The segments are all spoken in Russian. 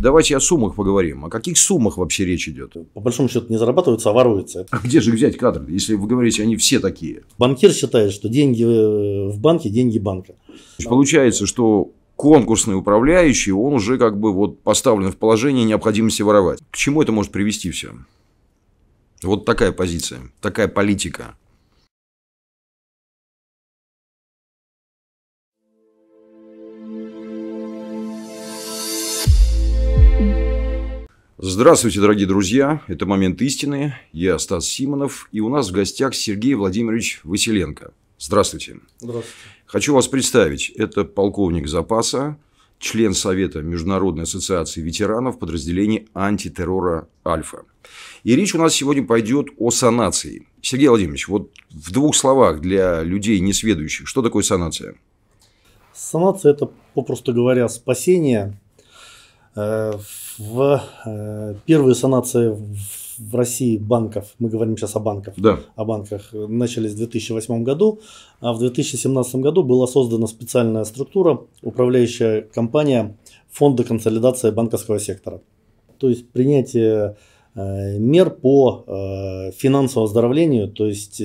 Давайте о суммах поговорим. О каких суммах вообще речь идет? По большому счету не зарабатываются, а воруются. А где же взять кадры, если вы говорите, они все такие? Банкир считает, что деньги э, в банке, деньги банка. Получается, что конкурсный управляющий, он уже как бы вот поставлен в положение необходимости воровать. К чему это может привести все? Вот такая позиция, такая политика. Здравствуйте, дорогие друзья. Это «Момент истины». Я Стас Симонов. И у нас в гостях Сергей Владимирович Василенко. Здравствуйте. Здравствуйте. Хочу вас представить. Это полковник запаса, член Совета Международной ассоциации ветеранов подразделения антитеррора «Альфа». И речь у нас сегодня пойдет о санации. Сергей Владимирович, вот в двух словах для людей несведущих, что такое санация? Санация – это, попросту говоря, спасение Э, в э, первые санации в России банков, мы говорим сейчас о банках, да. о банках э, начались в 2008 году, а в 2017 году была создана специальная структура, управляющая компания Фонда консолидации банковского сектора. То есть принятие мер по финансовому оздоровлению, то есть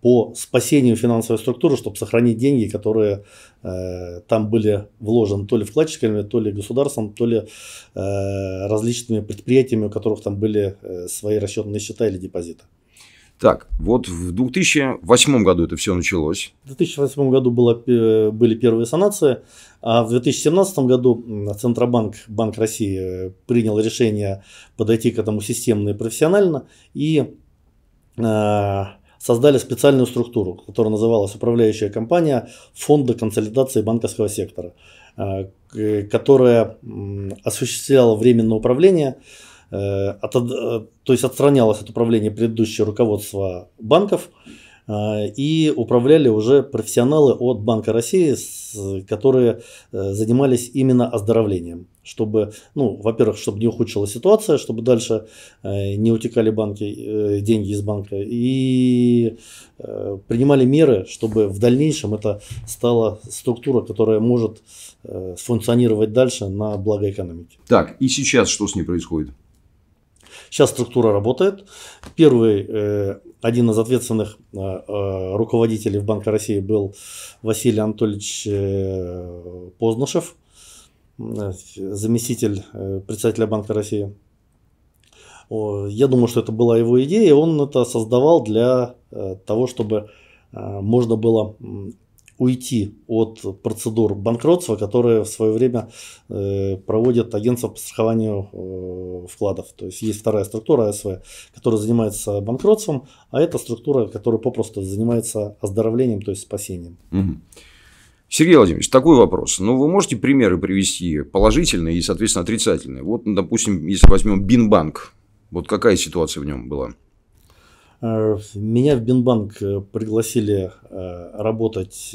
по спасению финансовой структуры, чтобы сохранить деньги, которые э, там были вложены то ли вкладчиками, то ли государством, то ли э, различными предприятиями, у которых там были э, свои расчетные счета или депозиты. Так, вот в 2008 году это все началось. В 2008 году было, э, были первые санации, а в 2017 году Центробанк, Банк России э, принял решение подойти к этому системно и профессионально и э, создали специальную структуру, которая называлась управляющая компания Фонда консолидации банковского сектора, э, которая осуществляла временное управление, э, э, то есть отстранялась от управления предыдущее руководство банков, а, и управляли уже профессионалы от Банка России, которые э, занимались именно оздоровлением, чтобы, ну, во-первых, чтобы не ухудшилась ситуация, чтобы дальше э, не утекали банки, э, деньги из банка, и принимали меры, чтобы в дальнейшем это стала структура, которая может функционировать дальше на благо экономики. Так, и сейчас что с ней происходит? Сейчас структура работает. Первый, э, один из ответственных э, э, руководителей в Банке России был Василий Анатольевич Познышев, заместитель председателя Банка России. Я думаю, что это была его идея, он это создавал для того, чтобы можно было уйти от процедур банкротства, которые в свое время э, проводят агентство по страхованию э, вкладов. То есть есть вторая структура АСВ, которая занимается банкротством, а это структура, которая попросту занимается оздоровлением, то есть спасением. Угу. Сергей Владимирович, такой вопрос. Ну, вы можете примеры привести положительные и, соответственно, отрицательные? Вот, допустим, если возьмем Бинбанк, вот какая ситуация в нем была? Э, меня в Бинбанк э, пригласили э, работать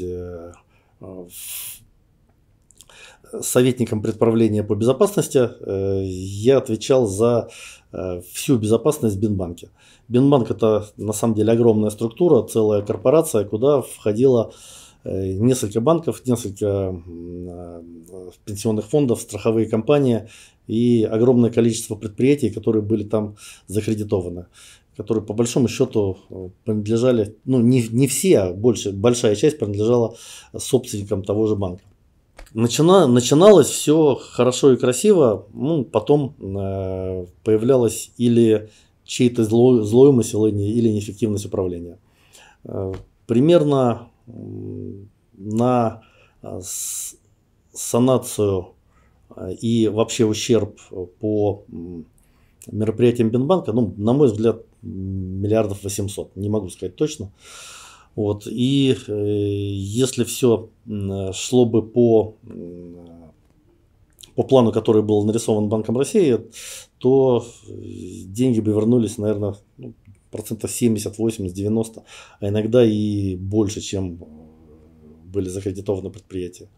советником предправления по безопасности. Я отвечал за всю безопасность в Бинбанке. Бинбанк это на самом деле огромная структура, целая корпорация, куда входило несколько банков, несколько пенсионных фондов, страховые компании и огромное количество предприятий, которые были там закредитованы которые по большому счету принадлежали, ну не, не все, а больше, большая часть принадлежала собственникам того же банка. Начина, начиналось все хорошо и красиво, ну, потом э, появлялось или чьи-то зло, злое мышление, или неэффективность управления. Э, примерно на э, санацию э, и вообще ущерб по мероприятием Бинбанка, ну, на мой взгляд, миллиардов 800, не могу сказать точно. Вот, и э, если все шло бы по, по плану, который был нарисован Банком России, то деньги бы вернулись, наверное, ну, процентов 70, 80, 90, а иногда и больше, чем были закредитованы предприятия.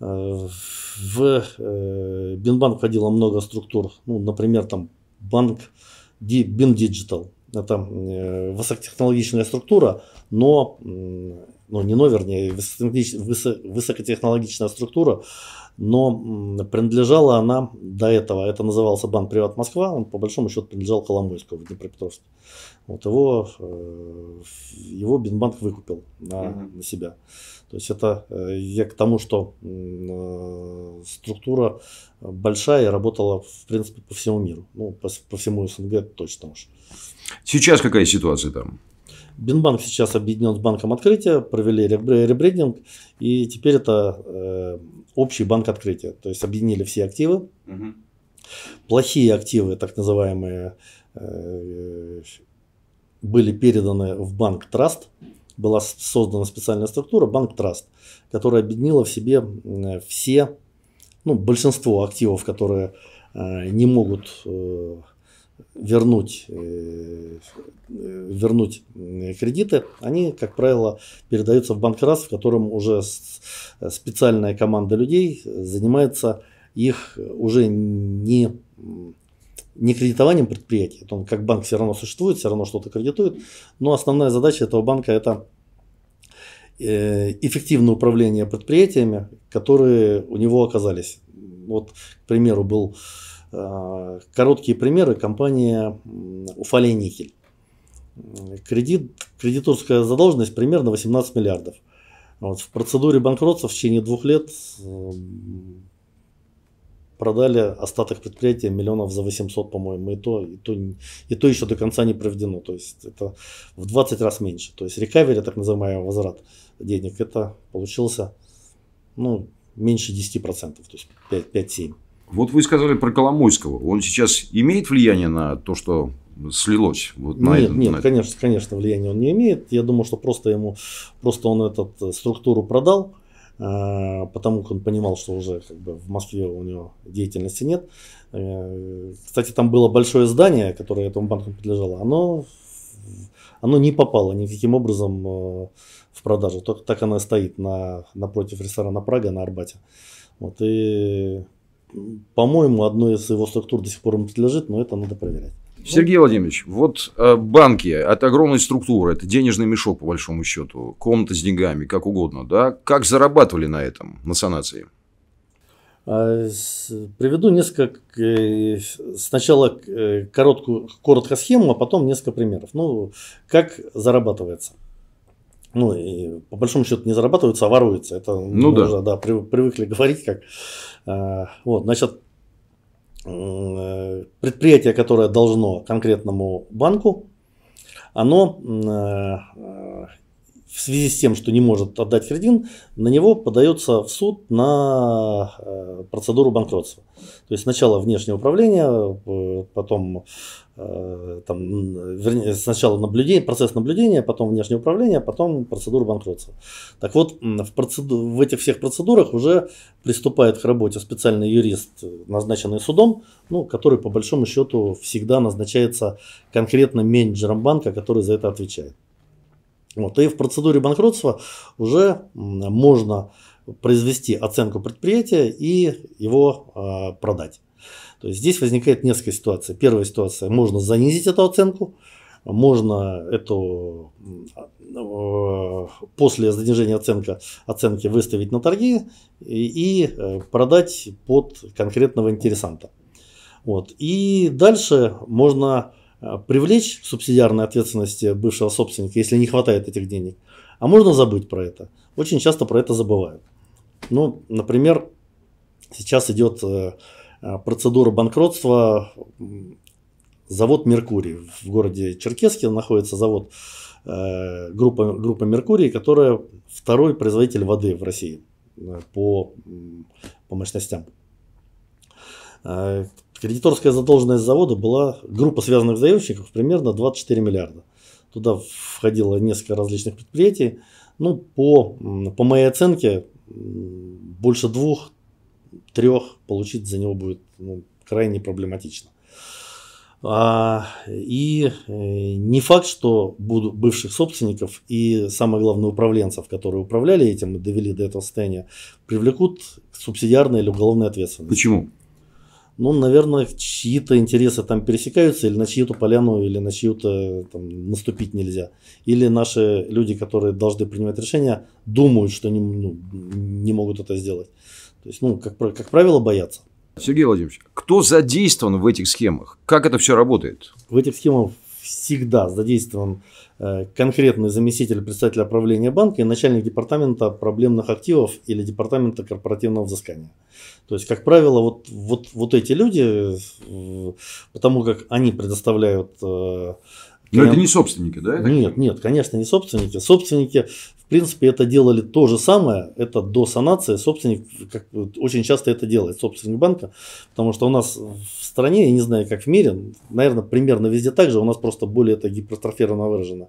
Э, в э, Бинбанк входило много структур, ну, например, там банк Бин Digital, это э, высокотехнологичная структура, но ну не но, вернее, высокотехнологичная структура, но принадлежала она до этого, это назывался банк «Приват Москва», он по большому счету принадлежал Коломойскому в Днепропетровске. Вот его, э, его Бинбанк выкупил на, mm-hmm. на себя. То есть это э, я к тому, что э, структура большая и работала, в принципе, по всему миру. Ну, по, по всему СНГ точно уж. Сейчас какая ситуация там? Бинбанк сейчас объединен с банком открытия, провели ребрендинг, и теперь это э, общий банк открытия. То есть объединили все активы. Угу. Плохие активы, так называемые, э, были переданы в банк Траст. Была создана специальная структура банк Траст, которая объединила в себе э, все, ну, большинство активов, которые не могут вернуть, э, вернуть э, кредиты, они, как правило, передаются в банк раз, в котором уже специальная команда людей занимается их уже не, не кредитованием предприятия. Он как банк все равно существует, все равно что-то кредитует, но основная задача этого банка это э, эффективное управление предприятиями, которые у него оказались. Вот, к примеру, был Э, короткие примеры. Компания Уфалей Никель. Кредит, кредиторская задолженность примерно 18 миллиардов. Вот, в процедуре банкротства в течение двух лет э, продали остаток предприятия миллионов за 800, по-моему, и то, и то, и то еще до конца не проведено. То есть это в 20 раз меньше. То есть рекавери, так называемый возврат денег, это получился ну, меньше 10%, то есть 5-7%. Вот вы сказали про Коломойского. Он сейчас имеет влияние на то, что слилось? Вот на нет, этот, нет, на... конечно, конечно, влияния он не имеет. Я думаю, что просто ему, просто он эту э, структуру продал, э, потому как он понимал, что уже как бы в Москве у него деятельности нет. Э, кстати, там было большое здание, которое этому банку принадлежало. Оно, оно не попало никаким образом в продажу. Только так оно стоит на, напротив ресторана Прага на Арбате. Вот, и по-моему, одной из его структур до сих пор им подлежит, но это надо проверять. Сергей Владимирович, вот э, банки – это огромная структура, это денежный мешок, по большому счету, комната с деньгами, как угодно. Да? Как зарабатывали на этом национации? А, приведу несколько, э, сначала э, короткую, коротко схему, а потом несколько примеров. Ну, как зарабатывается – ну, и по большому счету не зарабатываются, а воруются. Это ну, да. да, привыкли говорить как. Э, вот, значит, э, предприятие, которое должно конкретному банку, оно э, в связи с тем, что не может отдать Фердин, на него подается в суд на э, процедуру банкротства. То есть сначала внешнее управление, э, потом э, там, вернее, сначала наблюдение, процесс наблюдения, потом внешнее управление, потом процедура банкротства. Так вот, в, процеду, в этих всех процедурах уже приступает к работе специальный юрист, назначенный судом, ну, который по большому счету всегда назначается конкретно менеджером банка, который за это отвечает. Вот, и в процедуре банкротства уже можно произвести оценку предприятия и его э, продать. То есть здесь возникает несколько ситуаций. Первая ситуация, можно занизить эту оценку, можно эту а, э, после занижения оценка, оценки выставить на торги и, и э, продать под конкретного интересанта. Вот. И дальше можно Э, привлечь субсидиарной ответственности бывшего собственника, если не хватает этих денег, а можно забыть про это. Очень часто про это забывают. Ну, например, сейчас идет э, э, процедура банкротства завод «Меркурий». В городе Черкесске находится завод группа, группа «Меркурий», которая второй производитель воды в России по, по мощностям. Кредиторская задолженность завода была, группа связанных заемщиков, примерно 24 миллиарда. Туда входило несколько различных предприятий. Ну, по, по моей оценке, больше двух, трех получить за него будет ну, крайне проблематично. А, и э, не факт, что будут бывших собственников и, самое главное, управленцев, которые управляли этим и довели до этого состояния, привлекут к субсидиарной или уголовной ответственности. Почему? ну, наверное, чьи-то интересы там пересекаются, или на чью-то поляну, или на чью-то там наступить нельзя. Или наши люди, которые должны принимать решения, думают, что не, ну, не могут это сделать. То есть, ну, как, как правило, боятся. Сергей Владимирович, кто задействован в этих схемах? Как это все работает? В этих схемах всегда задействован э, конкретный заместитель представителя правления банка и начальник департамента проблемных активов или департамента корпоративного взыскания. То есть, как правило, вот, вот, вот эти люди, потому как они предоставляют э, но это не собственники, да? Нет, нет, конечно, не собственники. Собственники принципе, это делали то же самое, это досанация, собственник как, очень часто это делает, собственник банка, потому что у нас в стране, я не знаю, как в мире, наверное, примерно везде так же, у нас просто более это гипертрофированно выражено,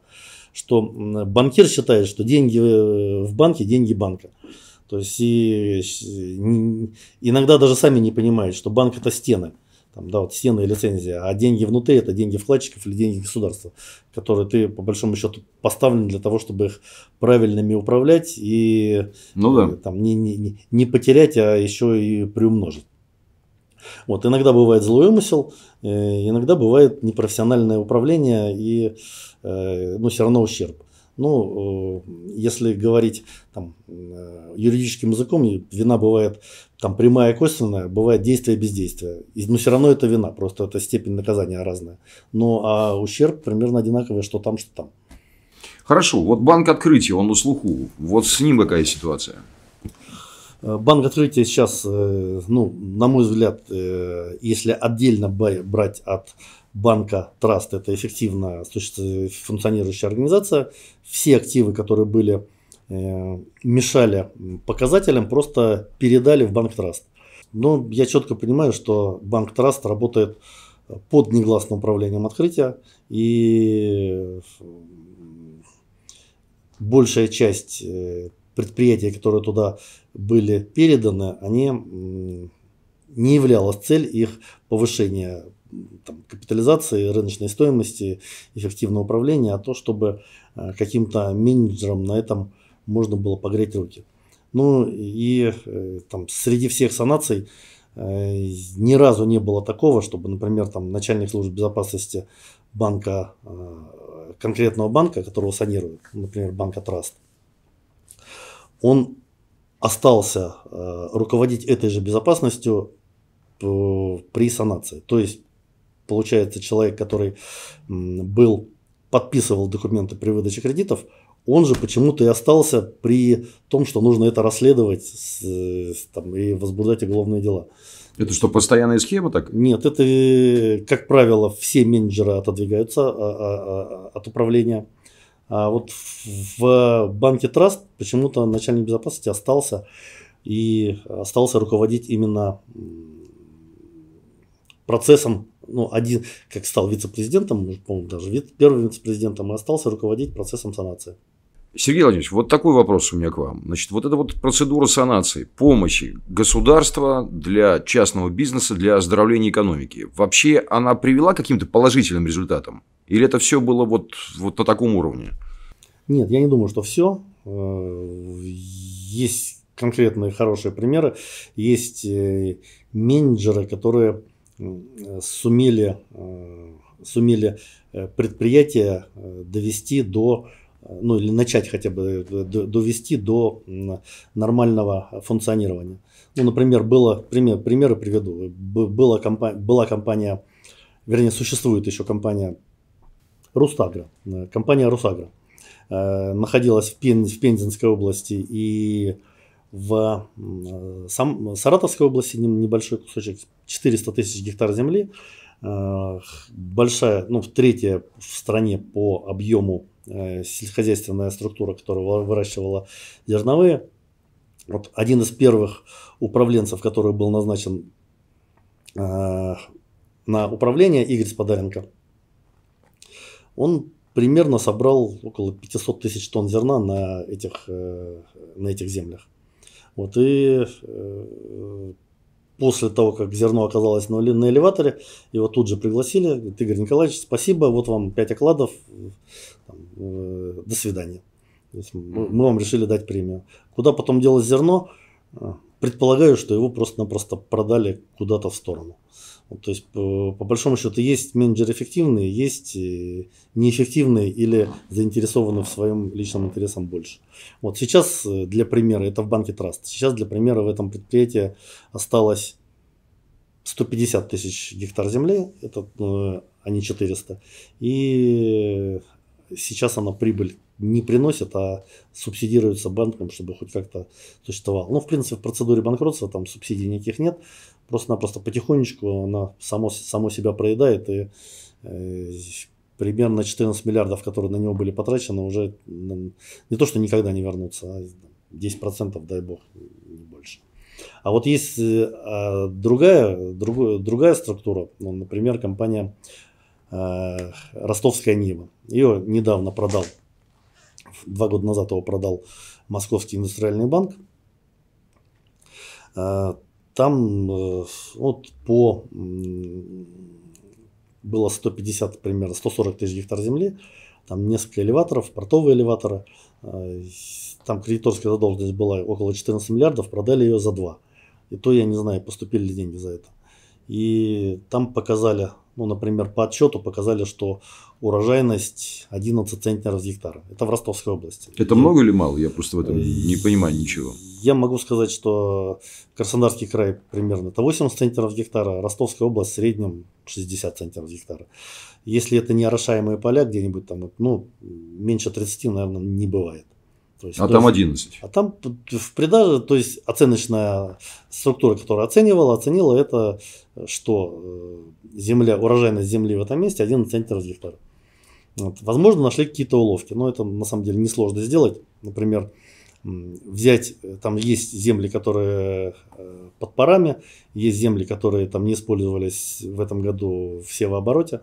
что банкир считает, что деньги э, в банке – деньги банка. То есть и, иногда даже сами не понимают, что банк – это стены там, да, вот стены и лицензия, а деньги внутри это деньги вкладчиков или деньги государства, которые ты по большому счету поставлен для того, чтобы их правильными управлять и ну да. Э, там, не, не, не потерять, а еще и приумножить. Вот, иногда бывает злой умысел, э, иногда бывает непрофессиональное управление и э, ну, все равно ущерб. Ну, э, если говорить там, э, юридическим языком, вина бывает там прямая, и косвенная, бывает действие бездействия. И, но ну, все равно это вина, просто это степень наказания разная. Ну, а ущерб примерно одинаковый, что там, что там. Хорошо, вот банк открытия, он на слуху. Вот с ним какая ситуация? Э, банк открытия сейчас, ну, на мой взгляд, если отдельно брать от банка Траст, это эффективно функционирующая организация, все активы, которые были э, мешали показателям, просто передали в банк Траст. Но я четко понимаю, что банк Траст работает э, под негласным управлением открытия, и э, большая часть предприятий, которые туда были переданы, они не являлась цель их повышения там, капитализации, рыночной стоимости, эффективного управления, а то, чтобы э, каким-то менеджерам на этом можно было погреть руки. Ну и э, там, среди всех санаций э, ни разу не было такого, чтобы, например, там, начальник службы безопасности банка, конкретного банка, которого санируют, например, банка Траст, он остался руководить этой же безопасностью при санации. То есть Получается, человек, который был, подписывал документы при выдаче кредитов, он же почему-то и остался при том, что нужно это расследовать с, с, там, и возбуждать уголовные дела. Это что, постоянная схема так? Нет, это, как правило, все менеджеры отодвигаются а, а, а, от управления. А вот в банке Траст почему-то начальник безопасности остался и остался руководить именно процессом, ну, один, как стал вице-президентом, по даже первым вице-президентом, и остался руководить процессом санации. Сергей Владимирович, вот такой вопрос у меня к вам. Значит, вот эта вот процедура санации, помощи государства для частного бизнеса, для оздоровления экономики, вообще она привела к каким-то положительным результатам? Или это все было вот, вот на таком уровне? Нет, я не думаю, что все. Э, есть конкретные хорошие примеры. Есть э, менеджеры, которые сумели, э, сумели э, предприятие э, довести до ну или начать хотя бы довести до нормального функционирования. Ну, например, было, пример, примеры приведу. Была компания, была компания, вернее, существует еще компания Рустагра. Компания Русагра находилась в, Пен, в Пензенской области и в э, сам, Саратовской области небольшой кусочек, 400 тысяч гектар земли, э, большая, ну, третья в стране по объему э, сельскохозяйственная структура, которая выращивала зерновые. Вот один из первых управленцев, который был назначен на управление, Игорь Спадаренко, он примерно собрал около 500 тысяч тонн зерна на этих, на этих землях. Вот, и э, после того, как зерно оказалось на, на элеваторе, его тут же пригласили, говорит, Игорь Николаевич, спасибо, вот вам 5 окладов, там, э, до свидания. То есть мы, мы вам решили дать премию. Куда потом делось зерно? Э, предполагаю, что его просто-напросто продали куда-то в сторону. Ну, то есть, по, по большому счету, есть менеджеры эффективные, есть э, неэффективные или заинтересованы в своем личном интересом больше. Вот сейчас, э, для примера, это в банке Траст, сейчас, для примера, в этом предприятии осталось 150 тысяч гектар земли, это они э, а 400, и сейчас она прибыль не приносит, а субсидируется банком, чтобы хоть как-то существовал. Ну, в принципе, в процедуре банкротства там субсидий никаких нет. Просто-напросто потихонечку она само, само себя проедает и э, примерно 14 миллиардов, которые на него были потрачены, уже не то, что никогда не вернутся, а 10%, дай бог, не больше. А вот есть э, а другая, другой, другая структура, ну, например, компания Э, «Ростовское небо». Ее недавно продал, два года назад его продал Московский индустриальный банк. Э, там э, вот по было 150, примерно 140 тысяч гектар земли, там несколько элеваторов, портовые элеваторы, там кредиторская задолженность была около 14 миллиардов, продали ее за 2. И то я не знаю, поступили ли деньги за это. И там показали, ну, например, по отчету показали, что урожайность 11 центнеров с гектара. Это в Ростовской области. Это много или мало? Я просто в этом э, не понимаю ничего. Я могу сказать, что Краснодарский край примерно это 80 центнеров с гектара, Ростовская область в среднем 60 центнеров с гектара. Если это не орошаемые поля где-нибудь там, ну, меньше 30, наверное, не бывает. То есть, а то там есть, А там в продаже, то есть оценочная структура, которая оценивала, оценила это, что э, земля, урожайность земли в этом месте 11 центнеров за гектар. Вот. Возможно, нашли какие-то уловки, но это на самом деле несложно сделать. Например, взять, э, там есть земли, которые э, под парами, есть земли, которые там не использовались в этом году все в обороте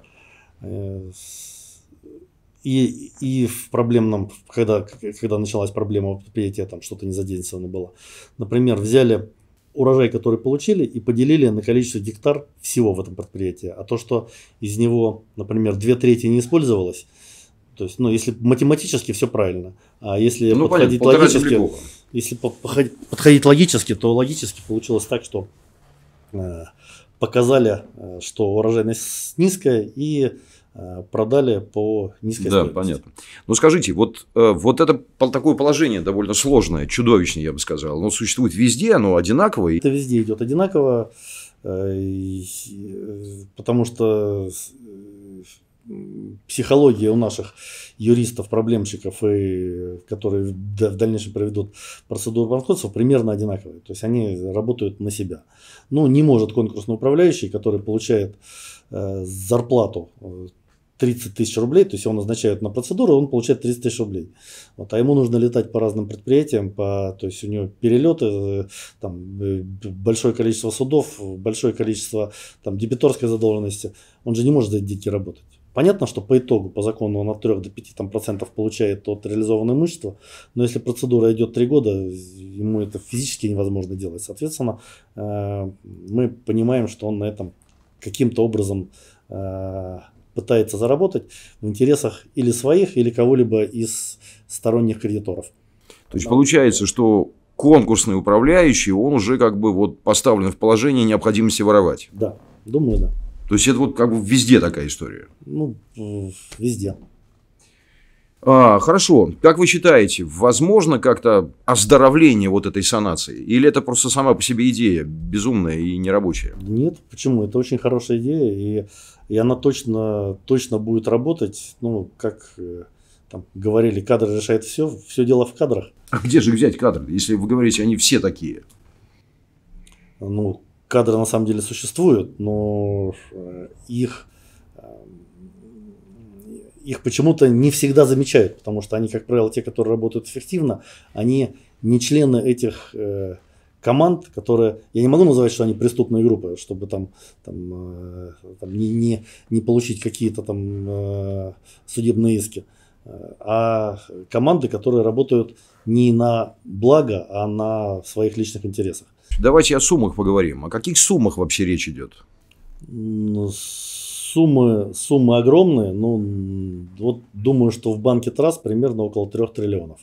и, и в проблемном, когда, когда началась проблема предприятия, там что-то не задействовано было. Например, взяли урожай, который получили, и поделили на количество гектар всего в этом предприятии. А то, что из него, например, две трети не использовалось, то есть, ну, если математически все правильно, а если ну, подходить понятно, логически, если подходить логически, то логически получилось так, что э, показали, э, что урожайность низкая и Э, продали по низкой да, Да, понятно. Ну, скажите, вот, э, вот это такое положение довольно сложное, чудовищное, я бы сказал. Оно существует везде, оно одинаковое. Это везде идет одинаково, э, потому что психология у наших юристов, проблемщиков, и, которые в дальнейшем проведут процедуру банкротства, примерно одинаковые. То есть они работают на себя. Ну, не может конкурсный управляющий, который получает Э, зарплату 30 э, тысяч рублей, то есть его назначают на процедуру, он получает 30 тысяч рублей. Вот, а ему нужно летать по разным предприятиям, по, то есть у него перелеты, э, там, большое количество судов, большое количество там, дебиторской задолженности. Он же не может за дикие работать. Понятно, что по итогу, по закону он от 3 до 5 там, процентов получает от реализованного имущества, но если процедура идет 3 года, ему это физически невозможно делать. Соответственно, мы понимаем, что он на этом каким-то образом э, пытается заработать в интересах или своих, или кого-либо из сторонних кредиторов. То есть Но... получается, что конкурсный управляющий, он уже как бы вот поставлен в положение необходимости воровать. Да, думаю, да. То есть это вот как бы везде такая история. Ну, везде. А, хорошо. Как вы считаете, возможно как-то оздоровление вот этой санации? Или это просто сама по себе идея безумная и нерабочая? Нет, почему? Это очень хорошая идея, и, и она точно, точно будет работать, ну, как э, там говорили, кадры решает все, все дело в кадрах. А где же взять кадры, если вы говорите, они все такие? Ну, кадры на самом деле существуют, но э, их э, их почему-то не всегда замечают, потому что они, как правило, те, которые работают эффективно, они не члены этих э, команд, которые, я не могу называть, что они преступные группы, чтобы там, там, э, там не, не, не получить какие-то там э, судебные иски, э, а команды, которые работают не на благо, а на своих личных интересах. Давайте о суммах поговорим. О каких суммах вообще речь идет? Ну, Суммы, суммы огромные, ну вот думаю, что в банке Трас примерно около 3 триллионов.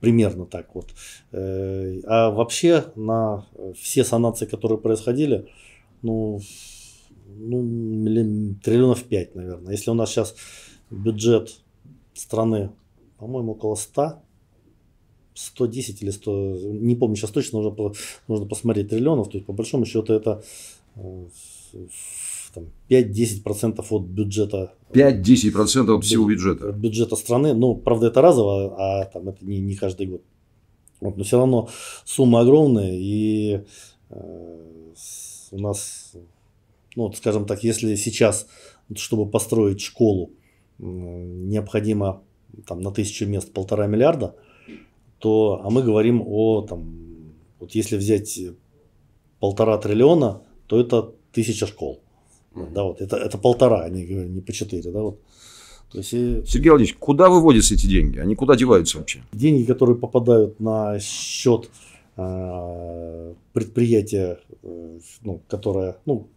Примерно так вот. Э, а вообще на все санации, которые происходили, ну, ну триллионов 5, наверное. Если у нас сейчас бюджет страны, по-моему, около 100, 110 или 100, не помню сейчас точно, нужно, нужно посмотреть триллионов. То есть, по большому счету, это э, там, 5-10% от бюджета. 5-10% от всего бюджета. От бюджета страны. Ну, правда, это разово, а там это не, не каждый год. Вот, но все равно сумма огромная, и э, у нас, ну, вот, скажем так, если сейчас, чтобы построить школу, э, необходимо там, на тысячу мест полтора миллиарда, то, а мы говорим о, там, вот если взять полтора триллиона, то это тысяча школ. Ну, да, вот это, это полтора, они а говорят, не по четыре, да, вот. То есть, Сергей Владимирович, куда выводятся эти деньги? Они куда деваются вообще? Деньги, которые попадают на счет э, предприятия, э, ну, которое ну,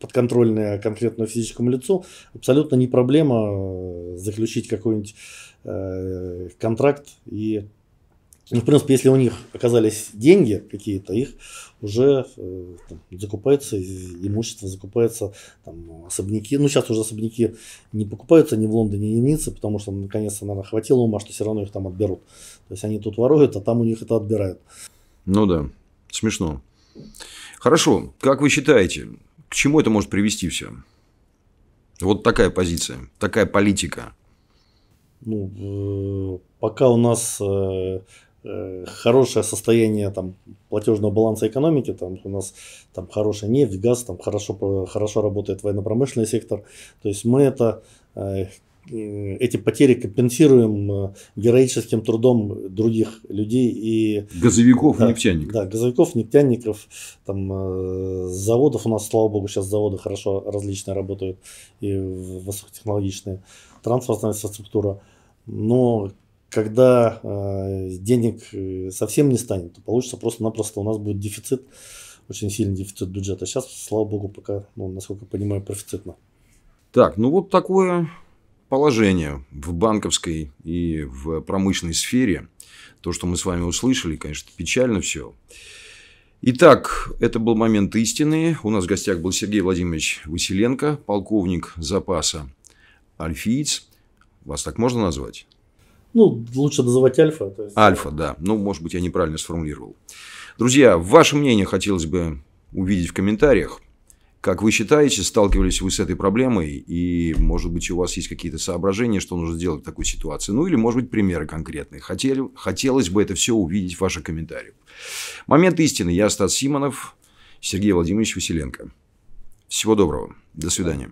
подконтрольное конкретному физическому лицу, абсолютно не проблема э, заключить какой-нибудь э, контракт и ну, в принципе, если у них оказались деньги какие-то, их уже э, там, закупается, имущество закупается, там, особняки. Ну, сейчас уже особняки не покупаются ни в Лондоне, ни в Ницце, потому что, наконец-то, наверное, хватило ума, что все равно их там отберут. То есть они тут воруют, а там у них это отбирают. Ну да, смешно. Хорошо, как вы считаете, к чему это может привести все? Вот такая позиция, такая политика. Ну, э, пока у нас э, Э, хорошее состояние там, платежного баланса экономики, там у нас там хорошая нефть, газ, там хорошо, хорошо работает военно-промышленный сектор. То есть мы это э, э, эти потери компенсируем героическим трудом других людей и газовиков да, нефтяников. Да, газовиков, нефтяников, там заводов у нас, слава богу, сейчас заводы хорошо различные работают и высокотехнологичные, транспортная инфраструктура. Но когда э, денег э, совсем не станет, то получится просто-напросто у нас будет дефицит, очень сильный дефицит бюджета. Сейчас, слава богу, пока, ну, насколько я понимаю, профицитно. Так, ну вот такое положение в банковской и в промышленной сфере. То, что мы с вами услышали, конечно, печально все. Итак, это был момент истины. У нас в гостях был Сергей Владимирович Василенко, полковник запаса «Альфиец». Вас так можно назвать? Ну, лучше называть альфа. есть... Альфа, да. Ну, может быть, я неправильно сформулировал. Друзья, ваше мнение хотелось бы увидеть в комментариях. Как вы считаете, сталкивались вы с этой проблемой? И, может быть, у вас есть какие-то соображения, что нужно сделать в такой ситуации? Ну, или, может быть, примеры конкретные. Хотели, хотелось бы это все увидеть в ваших комментариях. Момент истины. Я Стас Симонов, Сергей Владимирович Василенко. Всего доброго. До свидания.